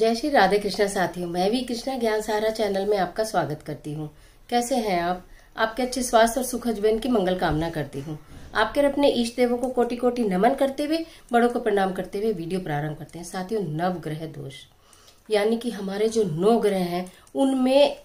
जय श्री राधे कृष्णा साथियों मैं भी कृष्णा ज्ञान सहारा चैनल में आपका स्वागत करती हूँ कैसे हैं आप आपके अच्छे स्वास्थ्य और सुख जीवन की मंगल कामना करती हूँ आपके अपने ईष्ट देवों को कोटि कोटि नमन करते हुए बड़ों को प्रणाम करते हुए वीडियो प्रारंभ करते हैं साथियों नव ग्रह दोष यानी कि हमारे जो नौ ग्रह हैं उनमें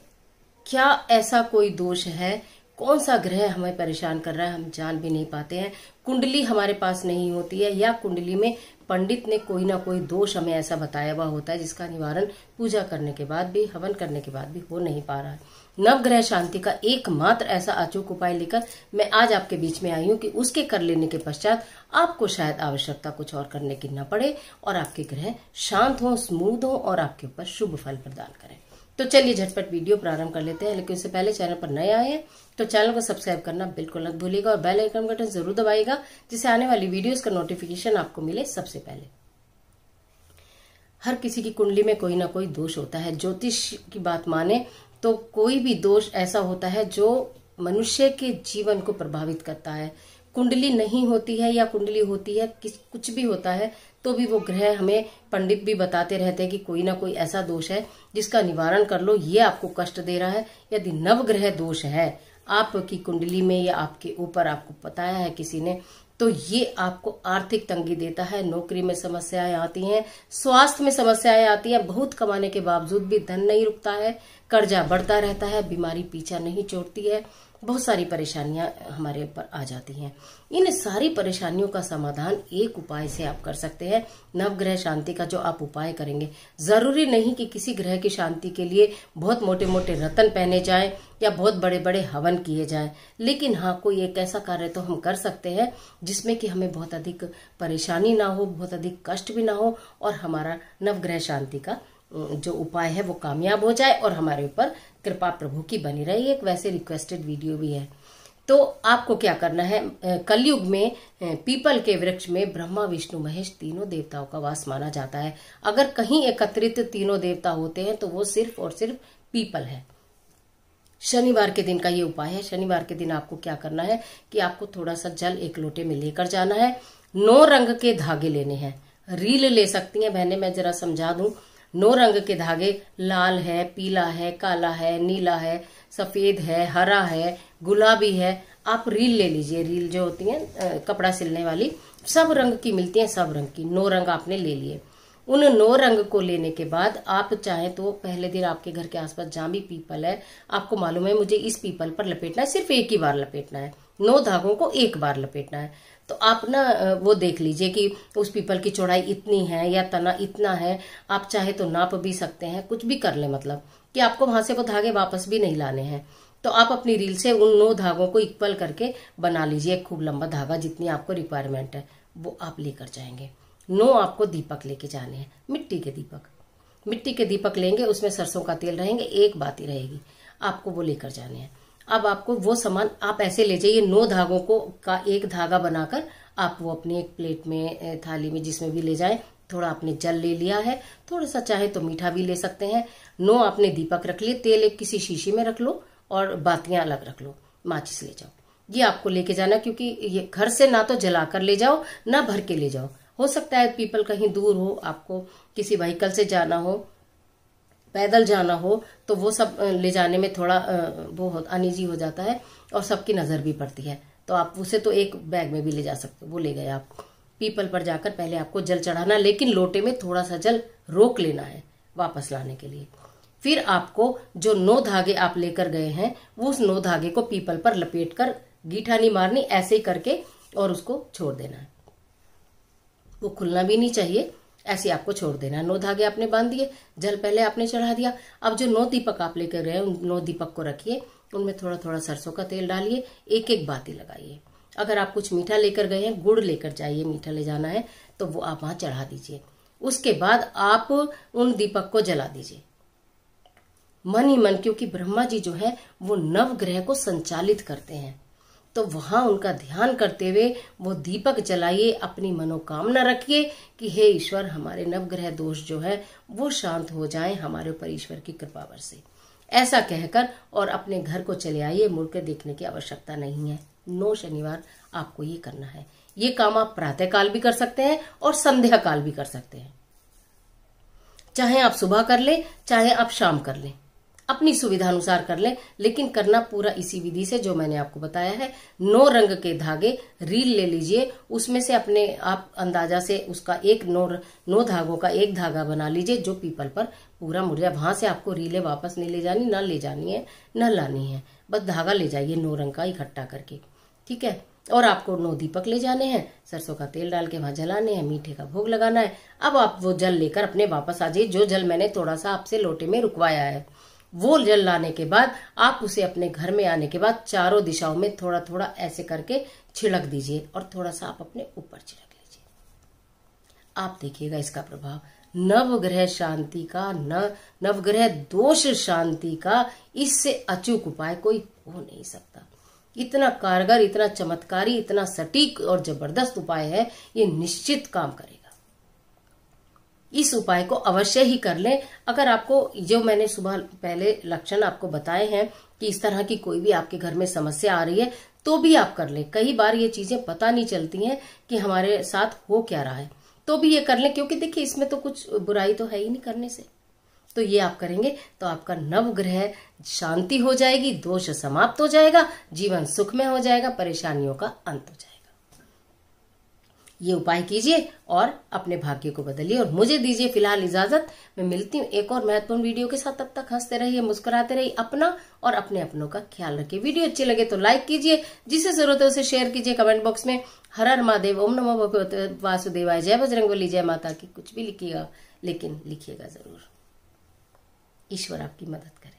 क्या ऐसा कोई दोष है कौन सा ग्रह हमें परेशान कर रहा है हम जान भी नहीं पाते हैं कुंडली हमारे पास नहीं होती है या कुंडली में पंडित ने कोई ना कोई दोष हमें ऐसा बताया हुआ होता है जिसका निवारण पूजा करने के बाद भी हवन करने के बाद भी हो नहीं पा रहा है नवग्रह शांति का एकमात्र ऐसा अचूक उपाय लेकर मैं आज आपके बीच में आई हूँ कि उसके कर लेने के पश्चात आपको शायद आवश्यकता कुछ और करने की न पड़े और आपके ग्रह शांत हों स्मूद हों और आपके ऊपर शुभ फल प्रदान करें तो चलिए झटपट वीडियो प्रारंभ कर लेते हैं लेकिन उससे पहले चैनल पर नए आए हैं तो चैनल को सब्सक्राइब करना बिल्कुल मत भूलिएगा और बेल आइकन बटन जरूर दबाएगा जिससे आने वाली वीडियोस का नोटिफिकेशन आपको मिले सबसे पहले हर किसी की कुंडली में कोई ना कोई दोष होता है ज्योतिष की बात माने तो कोई भी दोष ऐसा होता है जो मनुष्य के जीवन को प्रभावित करता है कुंडली नहीं होती है या कुंडली होती है कुछ भी होता है तो भी वो ग्रह हमें पंडित भी बताते रहते हैं कि कोई ना कोई ऐसा दोष है जिसका निवारण कर लो ये आपको कष्ट दे रहा है यदि नवग्रह दोष है आपकी कुंडली में या आपके ऊपर आपको बताया है किसी ने तो ये आपको आर्थिक तंगी देता है नौकरी में समस्याएं आती हैं स्वास्थ्य में समस्याएं आती हैं बहुत कमाने के बावजूद भी धन नहीं रुकता है कर्जा बढ़ता रहता है बीमारी पीछा नहीं छोड़ती है बहुत सारी परेशानियां हमारे ऊपर आ जाती हैं इन सारी परेशानियों का समाधान एक उपाय से आप कर सकते हैं नवग्रह शांति का जो आप उपाय करेंगे जरूरी नहीं कि किसी ग्रह की शांति के लिए बहुत मोटे मोटे रतन पहने जाएं या बहुत बड़े बड़े हवन किए जाएं लेकिन हाँ कोई एक ऐसा कार्य तो हम कर सकते हैं जिसमें कि हमें बहुत अधिक परेशानी ना हो बहुत अधिक कष्ट भी ना हो और हमारा नवग्रह शांति का जो उपाय है वो कामयाब हो जाए और हमारे ऊपर कृपा प्रभु की बनी रही एक वैसे रिक्वेस्टेड वीडियो भी है तो आपको क्या करना है कलयुग में पीपल के वृक्ष में ब्रह्मा विष्णु महेश तीनों देवताओं का वास माना जाता है अगर कहीं एकत्रित तीनों देवता होते हैं तो वो सिर्फ और सिर्फ पीपल है शनिवार के दिन का ये उपाय है शनिवार के दिन आपको क्या करना है कि आपको थोड़ा सा जल एक लोटे में लेकर जाना है नौ रंग के धागे लेने हैं रील ले सकती हैं बहने मैं जरा समझा दूं नौ रंग के धागे लाल है पीला है काला है नीला है सफ़ेद है हरा है गुलाबी है आप रील ले लीजिए रील जो होती है कपड़ा सिलने वाली सब रंग की मिलती है सब रंग की नौ रंग आपने ले लिए उन नौ रंग को लेने के बाद आप चाहें तो पहले दिन आपके घर के आसपास जहाँ भी पीपल है आपको मालूम है मुझे इस पीपल पर लपेटना है सिर्फ एक ही बार लपेटना है नौ धागों को एक बार लपेटना है तो आप ना वो देख लीजिए कि उस पीपल की चौड़ाई इतनी है या तना इतना है आप चाहे तो नाप भी सकते हैं कुछ भी कर ले मतलब कि आपको वहां से वो धागे वापस भी नहीं लाने हैं तो आप अपनी रील से उन नौ धागों को इक्वल करके बना लीजिए एक खूब लंबा धागा जितनी आपको रिक्वायरमेंट है वो आप लेकर जाएंगे नौ आपको दीपक लेके जाने हैं मिट्टी के दीपक मिट्टी के दीपक लेंगे उसमें सरसों का तेल रहेंगे एक बाती रहेगी आपको वो लेकर जाने हैं अब आपको वो सामान आप ऐसे ले जाइए नौ धागों को का एक धागा बनाकर आप वो अपनी एक प्लेट में थाली में जिसमें भी ले जाएं थोड़ा आपने जल ले लिया है थोड़ा सा चाहे तो मीठा भी ले सकते हैं नो आपने दीपक रख लिए तेल एक किसी शीशी में रख लो और बातियां अलग रख लो माचिस ले जाओ ये आपको लेके जाना क्योंकि ये घर से ना तो जलाकर ले जाओ ना भर के ले जाओ हो सकता है पीपल कहीं दूर हो आपको किसी व्हीकल से जाना हो पैदल जाना हो तो वो सब ले जाने में थोड़ा वो अनिजी हो जाता है और सबकी नज़र भी पड़ती है तो आप उसे तो एक बैग में भी ले जा सकते हो वो ले गए आप पीपल पर जाकर पहले आपको जल चढ़ाना लेकिन लोटे में थोड़ा सा जल रोक लेना है वापस लाने के लिए फिर आपको जो नौ धागे आप लेकर गए हैं वो उस नौ धागे को पीपल पर लपेट कर गीठा नहीं मारनी ऐसे ही करके और उसको छोड़ देना है वो खुलना भी नहीं चाहिए ऐसे आपको छोड़ देना नौ धागे आपने बांध दिए जल पहले आपने चढ़ा दिया अब जो नौ दीपक आप लेकर गए उन नौ दीपक को रखिए उनमें थोड़ा थोड़ा सरसों का तेल डालिए एक एक बाती लगाइए अगर आप कुछ मीठा लेकर गए हैं गुड़ लेकर जाइए मीठा ले जाना है तो वो आप वहां चढ़ा दीजिए उसके बाद आप उन दीपक को जला दीजिए मन ही मन क्योंकि ब्रह्मा जी जो है वो नवग्रह को संचालित करते हैं तो वहाँ उनका ध्यान करते हुए वो दीपक जलाइए अपनी मनोकामना रखिए कि हे ईश्वर हमारे नवग्रह दोष जो है वो शांत हो जाए हमारे ऊपर ईश्वर की कृपा से ऐसा कहकर और अपने घर को चले आइए मुड़ देखने की आवश्यकता नहीं है नौ शनिवार आपको ये करना है ये काम आप प्रातः काल भी कर सकते हैं और संध्या काल भी कर सकते हैं चाहे आप सुबह कर लें चाहे आप शाम कर लें अपनी सुविधा अनुसार कर लें लेकिन करना पूरा इसी विधि से जो मैंने आपको बताया है नौ रंग के धागे रील ले लीजिए उसमें से अपने आप अंदाजा से उसका एक नौ नौ धागों का एक धागा बना लीजिए जो पीपल पर पूरा मुड़ जाए वहां से आपको रीले वापस नहीं ले जानी ना ले जानी है न लानी है बस धागा ले जाइए नौ रंग का इकट्ठा करके ठीक है और आपको नौ दीपक ले जाने हैं सरसों का तेल डाल के वहां जलाने हैं मीठे का भोग लगाना है अब आप वो जल लेकर अपने वापस आ जाइए जो जल मैंने थोड़ा सा आपसे लोटे में रुकवाया है वो जल लाने के बाद आप उसे अपने घर में आने के बाद चारों दिशाओं में थोड़ा थोड़ा ऐसे करके छिड़क दीजिए और थोड़ा सा आप अपने ऊपर छिड़क लीजिए आप देखिएगा इसका प्रभाव नवग्रह शांति का न नवग्रह दोष शांति का इससे अचूक उपाय कोई हो नहीं सकता इतना कारगर इतना चमत्कारी इतना सटीक और जबरदस्त उपाय है ये निश्चित काम करेगा इस उपाय को अवश्य ही कर लें अगर आपको जो मैंने सुबह पहले लक्षण आपको बताए हैं कि इस तरह की कोई भी आपके घर में समस्या आ रही है तो भी आप कर लें कई बार ये चीजें पता नहीं चलती हैं कि हमारे साथ हो क्या रहा है तो भी ये कर लें क्योंकि देखिए इसमें तो कुछ बुराई तो है ही नहीं करने से तो ये आप करेंगे तो आपका नवग्रह शांति हो जाएगी दोष समाप्त हो जाएगा जीवन सुख में हो जाएगा परेशानियों का अंत हो जाएगा ये उपाय कीजिए और अपने भाग्य को बदलिए और मुझे दीजिए फिलहाल इजाजत मैं मिलती हूँ एक और महत्वपूर्ण वीडियो के साथ तब तक हंसते रहिए मुस्कुराते रहिए अपना और अपने अपनों का ख्याल रखिए वीडियो अच्छी लगे तो लाइक कीजिए जिसे जरूरत है उसे शेयर कीजिए कमेंट बॉक्स में हर हर महादेव ओम नमो वासुदेवाय जय बजरंग जय माता की कुछ भी लिखिएगा लेकिन लिखिएगा जरूर ईश्वर आपकी मदद करे